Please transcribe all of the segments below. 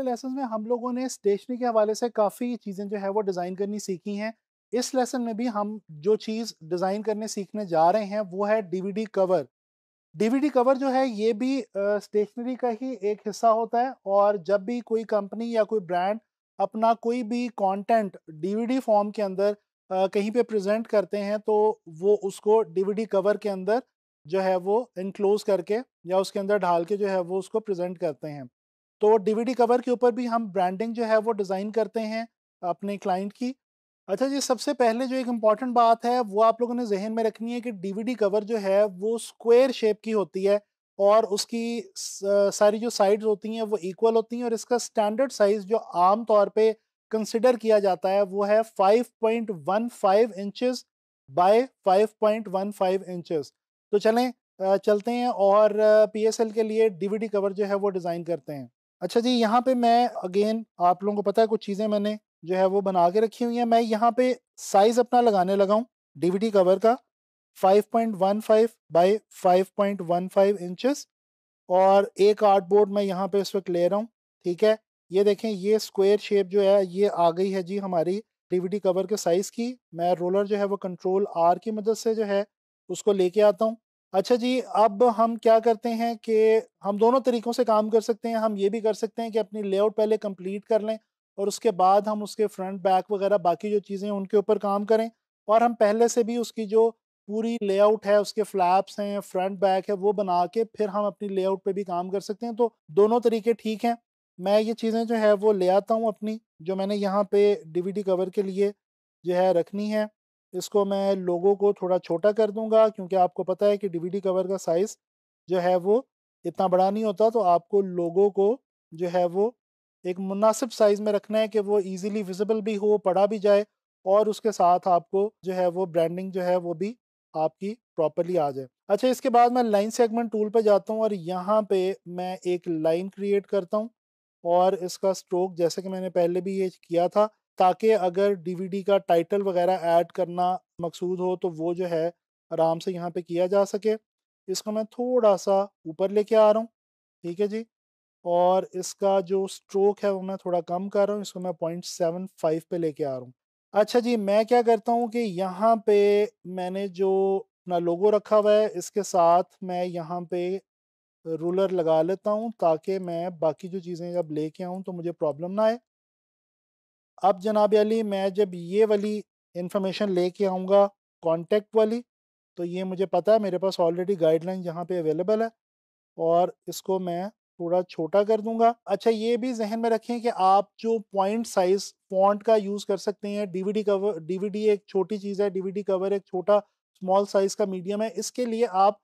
पिछले लेसन में हम लोगों ने स्टेशनरी के हवाले से काफ़ी चीज़ें जो है वो डिज़ाइन करनी सीखी हैं इस लेसन में भी हम जो चीज़ डिज़ाइन करने सीखने जा रहे हैं वो है डीवीडी कवर डीवीडी कवर जो है ये भी स्टेशनरी का ही एक हिस्सा होता है और जब भी कोई कंपनी या कोई ब्रांड अपना कोई भी कंटेंट डीवीडी फॉर्म के अंदर आ, कहीं पे प्रेजेंट करते हैं तो वो उसको डीवीडी कवर के अंदर जो है वो इनक्लोज करके या उसके अंदर ढाल के जो है वो उसको प्रेजेंट करते हैं तो डीवीडी कवर के ऊपर भी हम ब्रांडिंग जो है वो डिज़ाइन करते हैं अपने क्लाइंट की अच्छा जी सबसे पहले जो एक इम्पॉर्टेंट बात है वो आप लोगों ने जहन में रखनी है कि डीवीडी कवर जो है वो स्क्वायर शेप की होती है और उसकी सारी जो साइड्स होती हैं वो इक्वल होती हैं और इसका स्टैंडर्ड साइज़ जो आम तौर पे कंसिडर किया जाता है वो है 5.15 इंचेस बाय 5.15 इंचेस तो चलें चलते हैं और पी के लिए डी कवर जो है वो डिज़ाइन करते हैं अच्छा जी यहाँ पे मैं अगेन आप लोगों को पता है कुछ चीज़ें मैंने जो है वो बना के रखी हुई हैं मैं यहाँ पे साइज अपना लगाने लगा हूँ डीवीडी कवर का 5.15 वन फाइव इंचेस और एक आर्ट बोर्ड मैं यहाँ पे इस वक्त ले रहा हूँ ठीक है ये देखें ये स्क्वेयर शेप जो है ये आ गई है जी हमारी डीवीडी कवर के साइज़ की मैं रोलर जो है वो कंट्रोल आर की मदद से जो है उसको लेके आता हूँ अच्छा जी अब हम क्या करते हैं कि हम दोनों तरीक़ों से काम कर सकते हैं हम ये भी कर सकते हैं कि अपनी लेआउट पहले कंप्लीट कर लें और उसके बाद हम उसके फ्रंट बैक वगैरह बाकी जो चीज़ें उनके ऊपर काम करें और हम पहले से भी उसकी जो पूरी लेआउट है उसके फ्लैप्स हैं फ्रंट बैक है वो बना के फिर हम अपनी लेआउट पे भी काम कर सकते हैं तो दोनों तरीके ठीक हैं मैं ये चीज़ें जो है वो ले आता हूँ अपनी जो मैंने यहाँ पे डीवीडी कवर के लिए जो है रखनी है इसको मैं लोगों को थोड़ा छोटा कर दूंगा क्योंकि आपको पता है कि डीवीडी कवर का साइज़ जो है वो इतना बड़ा नहीं होता तो आपको लोगों को जो है वो एक मुनासिब साइज़ में रखना है कि वो इजीली विजिबल भी हो पढ़ा भी जाए और उसके साथ आपको जो है वो ब्रांडिंग जो है वो भी आपकी प्रॉपरली आ जाए अच्छा इसके बाद मैं लाइन सेगमेंट टूल पर जाता हूँ और यहाँ पे मैं एक लाइन क्रिएट करता हूँ और इसका स्ट्रोक जैसे कि मैंने पहले भी ये किया था ताकि अगर डीवीडी का टाइटल वगैरह ऐड करना मकसूद हो तो वो जो है आराम से यहाँ पे किया जा सके इसको मैं थोड़ा सा ऊपर लेके आ रहा हूँ ठीक है जी और इसका जो स्ट्रोक है वो मैं थोड़ा कम कर रहा हूँ इसको मैं पॉइंट सेवन फाइव पे लेके आ रहा हूँ अच्छा जी मैं क्या करता हूँ कि यहाँ पे मैंने जो अपना लोगो रखा हुआ है इसके साथ मैं यहाँ पे रूलर लगा लेता हूँ ताकि मैं बाकी जो चीज़ें जब लेके आऊँ तो मुझे प्रॉब्लम ना आए अब जनाब अली मैं जब ये वाली इन्फॉर्मेशन लेके आऊँगा कॉन्टेक्ट वाली तो ये मुझे पता है मेरे पास ऑलरेडी गाइडलाइन यहाँ पे अवेलेबल है और इसको मैं थोड़ा छोटा कर दूंगा अच्छा ये भी जहन में रखें कि आप जो पॉइंट साइज फॉन्ट का यूज़ कर सकते हैं डीवीडी कवर डीवीडी एक छोटी चीज़ है डीवीडी कवर एक छोटा स्मॉल साइज़ का मीडियम है इसके लिए आप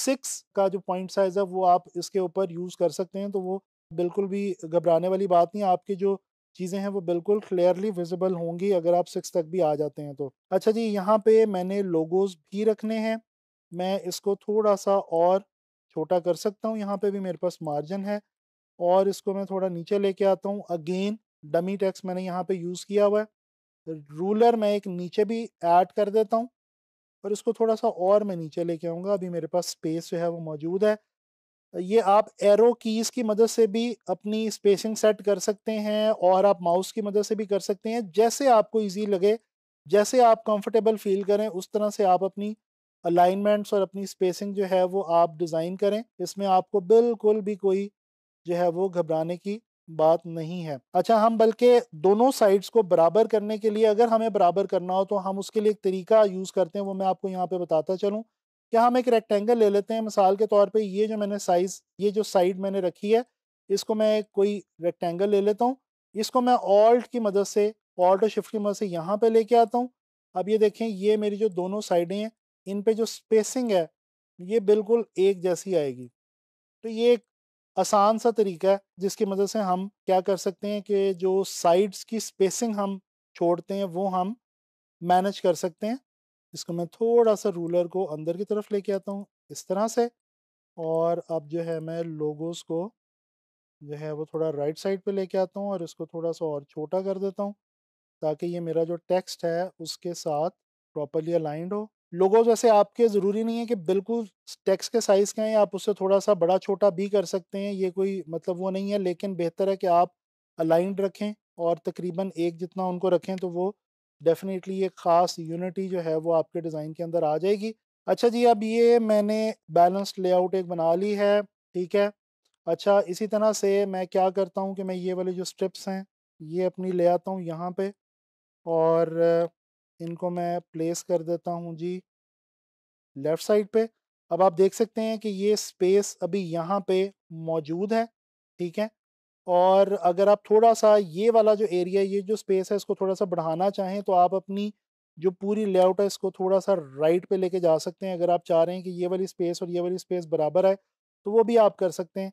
सिक्स का जो पॉइंट साइज़ है वो आप इसके ऊपर यूज़ कर सकते हैं तो वो बिल्कुल भी घबराने वाली बात नहीं आपके जो चीज़ें हैं वो बिल्कुल क्लियरली विजिबल होंगी अगर आप सिक्स तक भी आ जाते हैं तो अच्छा जी यहाँ पे मैंने लोगोज भी रखने हैं मैं इसको थोड़ा सा और छोटा कर सकता हूँ यहाँ पे भी मेरे पास मार्जिन है और इसको मैं थोड़ा नीचे लेके आता हूँ अगेन डमी टैक्स मैंने यहाँ पे यूज़ किया हुआ है रूलर मैं एक नीचे भी ऐड कर देता हूँ और इसको थोड़ा सा और मैं नीचे लेके आऊँगा अभी मेरे पास स्पेस जो है वो मौजूद है ये आप एरो कीज़ की मदद से भी अपनी स्पेसिंग सेट कर सकते हैं और आप माउस की मदद से भी कर सकते हैं जैसे आपको इजी लगे जैसे आप कंफर्टेबल फील करें उस तरह से आप अपनी अलाइनमेंट्स और अपनी स्पेसिंग जो है वो आप डिज़ाइन करें इसमें आपको बिल्कुल भी कोई जो है वो घबराने की बात नहीं है अच्छा हम बल्कि दोनों साइड्स को बराबर करने के लिए अगर हमें बराबर करना हो तो हम उसके लिए एक तरीका यूज़ करते हैं वो मैं आपको यहाँ पे बताता चलूँ क्या हम एक रेक्टेंगल ले लेते हैं मिसाल के तौर पे ये जो मैंने साइज़ ये जो साइड मैंने रखी है इसको मैं कोई रेक्टेंगल ले लेता हूँ इसको मैं ऑल्ट की मदद से ऑल्ट और शिफ्ट की मदद से यहाँ पे लेके आता हूँ अब ये देखें ये मेरी जो दोनों साइडें हैं इन पे जो स्पेसिंग है ये बिल्कुल एक जैसी आएगी तो ये एक आसान सा तरीका है जिसकी मदद से हम क्या कर सकते हैं कि जो साइड्स की स्पेसिंग हम छोड़ते हैं वो हम मैनेज कर सकते हैं इसको मैं थोड़ा सा रूलर को अंदर की तरफ लेके आता हूँ इस तरह से और अब जो है मैं लोगोस को जो है वो थोड़ा राइट साइड पे लेके आता हूँ और इसको थोड़ा सा और छोटा कर देता हूँ ताकि ये मेरा जो टेक्स्ट है उसके साथ प्रॉपरली अलाइंड हो लोगोज वैसे आपके ज़रूरी नहीं है कि बिल्कुल टेक्स के साइज़ के हैं आप उससे थोड़ा सा बड़ा छोटा भी कर सकते हैं ये कोई मतलब वो नहीं है लेकिन बेहतर है कि आप अलाइंड रखें और तकरीबन एक जितना उनको रखें तो वो डेफिनेटली ये ख़ास यूनिटी जो है वो आपके डिज़ाइन के अंदर आ जाएगी अच्छा जी अब ये मैंने बैलेंस्ड लेआउट एक बना ली है ठीक है अच्छा इसी तरह से मैं क्या करता हूँ कि मैं ये वाले जो स्ट्रिप्स हैं ये अपनी ले आता हूँ यहाँ पे और इनको मैं प्लेस कर देता हूँ जी लेफ़्ट साइड पे अब आप देख सकते हैं कि ये स्पेस अभी यहाँ पे मौजूद है ठीक है और अगर आप थोड़ा सा ये वाला जो एरिया ये जो स्पेस है इसको थोड़ा सा बढ़ाना चाहें तो आप अपनी जो पूरी लेआउट है इसको थोड़ा सा राइट पे लेके जा सकते हैं अगर आप चाह रहे हैं कि ये वाली स्पेस और ये वाली स्पेस बराबर है तो वो भी आप कर सकते हैं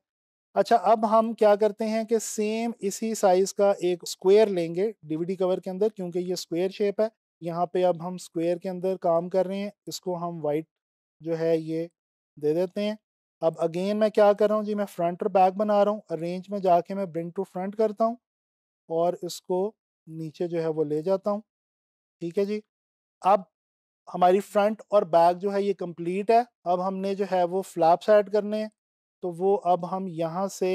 अच्छा अब हम क्या करते हैं कि सेम इसी साइज़ का एक स्क्वायर लेंगे डीवीडी कवर के अंदर क्योंकि ये स्क्वायर शेप है यहाँ पे अब हम स्क्वायर के अंदर काम कर रहे हैं इसको हम वाइट जो है ये दे देते हैं अब अगेन मैं क्या कर रहा हूँ जी मैं फ्रंट और बैक बना रहा हूँ अरेंज में जाके मैं ब्रिंग टू फ्रंट करता हूँ और इसको नीचे जो है वो ले जाता हूँ ठीक है जी अब हमारी फ्रंट और बैक जो है ये कंप्लीट है अब हमने जो है वो फ्लैप्स ऐड करने हैं तो वो अब हम यहाँ से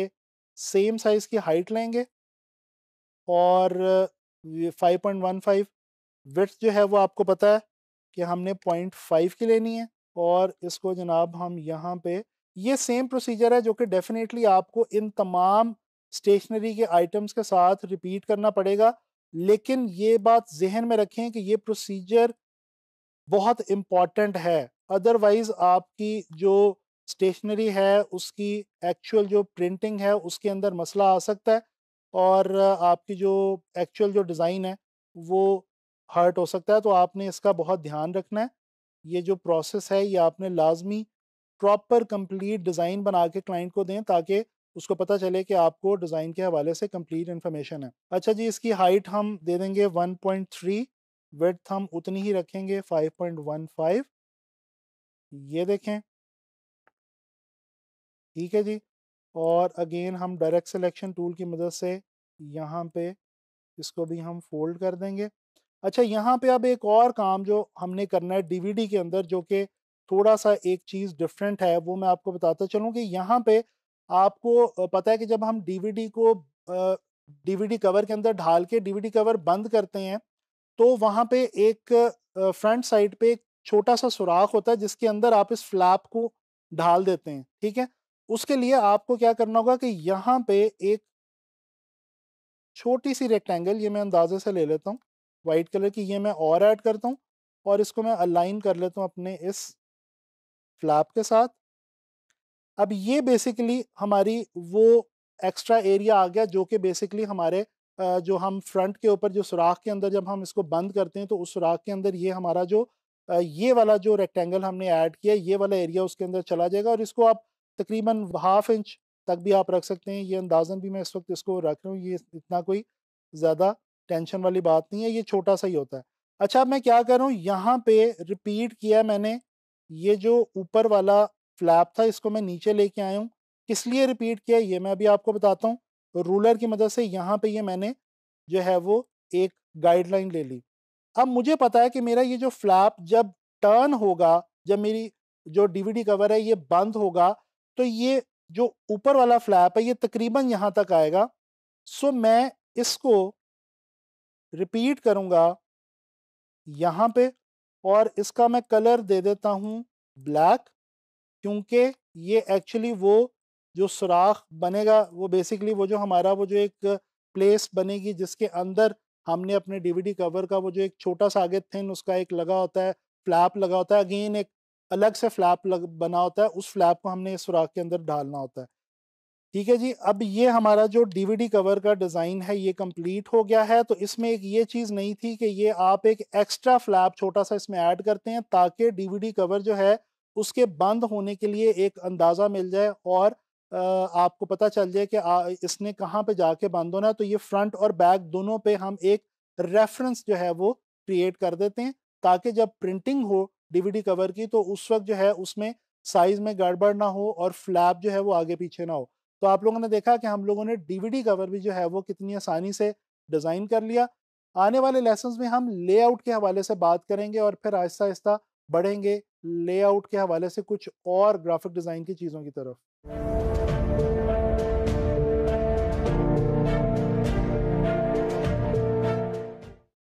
सेम साइज़ की हाइट लेंगे और 5.15 विथ जो है वो आपको पता है कि हमने 0.5 की लेनी है और इसको जनाब हम यहाँ पे ये सेम प्रोसीजर है जो कि डेफिनेटली आपको इन तमाम स्टेशनरी के आइटम्स के साथ रिपीट करना पड़ेगा लेकिन ये बात जहन में रखें कि ये प्रोसीजर बहुत इम्पॉर्टेंट है अदरवाइज़ आपकी जो स्टेशनरी है उसकी एक्चुअल जो प्रिंटिंग है उसके अंदर मसला आ सकता है और आपकी जो एक्चुअल जो डिज़ाइन है वो हर्ट हो सकता है तो आपने इसका बहुत ध्यान रखना है ये जो प्रोसेस है ये आपने लाजमी प्रॉपर कंप्लीट डिज़ाइन बना के क्लाइंट को दें ताकि उसको पता चले कि आपको डिज़ाइन के हवाले से कंप्लीट इन्फॉर्मेशन है अच्छा जी इसकी हाइट हम दे देंगे 1.3 पॉइंट वेथ हम उतनी ही रखेंगे 5.15 ये देखें ठीक है जी और अगेन हम डायरेक्ट सिलेक्शन टूल की मदद से यहाँ पे इसको भी हम फोल्ड कर देंगे अच्छा यहाँ पे अब एक और काम जो हमने करना है डीवीडी के अंदर जो कि थोड़ा सा एक चीज़ डिफरेंट है वो मैं आपको बताता चलूँ कि यहाँ पे आपको पता है कि जब हम डीवीडी को डीवीडी कवर के अंदर ढाल के डीवीडी कवर बंद करते हैं तो वहाँ पे एक फ्रंट साइड पे एक छोटा सा सुराख होता है जिसके अंदर आप इस फ्लैप को ढाल देते हैं ठीक है उसके लिए आपको क्या करना होगा कि यहाँ पे एक छोटी सी रेक्टेंगल ये मैं अंदाजे से ले लेता हूँ वाइट कलर की ये मैं और ऐड करता हूँ और इसको मैं अलाइन कर लेता हूँ अपने इस फ्लैप के साथ अब ये बेसिकली हमारी वो एक्स्ट्रा एरिया आ गया जो कि बेसिकली हमारे जो हम फ्रंट के ऊपर जो सुराख के अंदर जब हम इसको बंद करते हैं तो उस सुराख के अंदर ये हमारा जो ये वाला जो रेक्टेंगल हमने ऐड किया ये वाला एरिया उसके अंदर चला जाएगा और इसको आप तकरीबन हाफ इंच तक भी आप रख सकते हैं ये अंदाजन भी मैं इस वक्त इसको रख रहा हूँ ये इतना कोई ज़्यादा टेंशन वाली बात नहीं है ये छोटा सा ही होता है अच्छा मैं क्या कर रहा हूँ यहाँ पे रिपीट किया मैंने ये जो ऊपर वाला फ्लैप था इसको मैं नीचे लेके आया हूँ किस लिए रिपीट किया ये मैं अभी आपको बताता हूँ रूलर की मदद से यहाँ पे ये मैंने जो है वो एक गाइडलाइन ले ली अब मुझे पता है कि मेरा ये जो फ्लैप जब टर्न होगा जब मेरी जो डीवीडी कवर है ये बंद होगा तो ये जो ऊपर वाला फ्लैप है ये तकरीबन यहाँ तक आएगा सो मैं इसको रिपीट करूँगा यहाँ पे और इसका मैं कलर दे देता हूँ ब्लैक क्योंकि ये एक्चुअली वो जो सुराख बनेगा वो बेसिकली वो जो हमारा वो जो एक प्लेस बनेगी जिसके अंदर हमने अपने डीवीडी कवर का वो जो एक छोटा सा आगे थिन उसका एक लगा होता है फ्लैप लगा होता है अगेन एक अलग से फ्लैप लग, बना होता है उस फ्लैप को हमने इस सुराख के अंदर डालना होता है ठीक है जी अब ये हमारा जो डीवीडी कवर का डिज़ाइन है ये कंप्लीट हो गया है तो इसमें एक ये चीज़ नहीं थी कि ये आप एक एक्स्ट्रा फ्लैप छोटा सा इसमें ऐड करते हैं ताकि डीवीडी कवर जो है उसके बंद होने के लिए एक अंदाज़ा मिल जाए और आपको पता चल जाए कि आ, इसने कहाँ पे जाके बंद होना है तो ये फ्रंट और बैक दोनों पे हम एक रेफरेंस जो है वो क्रिएट कर देते हैं ताकि जब प्रिंटिंग हो डीवीडी कवर की तो उस वक्त जो है उसमें साइज में गड़बड़ ना हो और फ्लैप जो है वो आगे पीछे ना हो तो आप लोगों ने देखा कि हम लोगों ने डीवीडी कवर भी जो है वो कितनी आसानी से डिज़ाइन कर लिया आने वाले लेसन में हम लेआउट के हवाले से बात करेंगे और फिर आहिस्ता आहिस्ता बढ़ेंगे लेआउट के हवाले से कुछ और ग्राफिक डिज़ाइन की चीज़ों की तरफ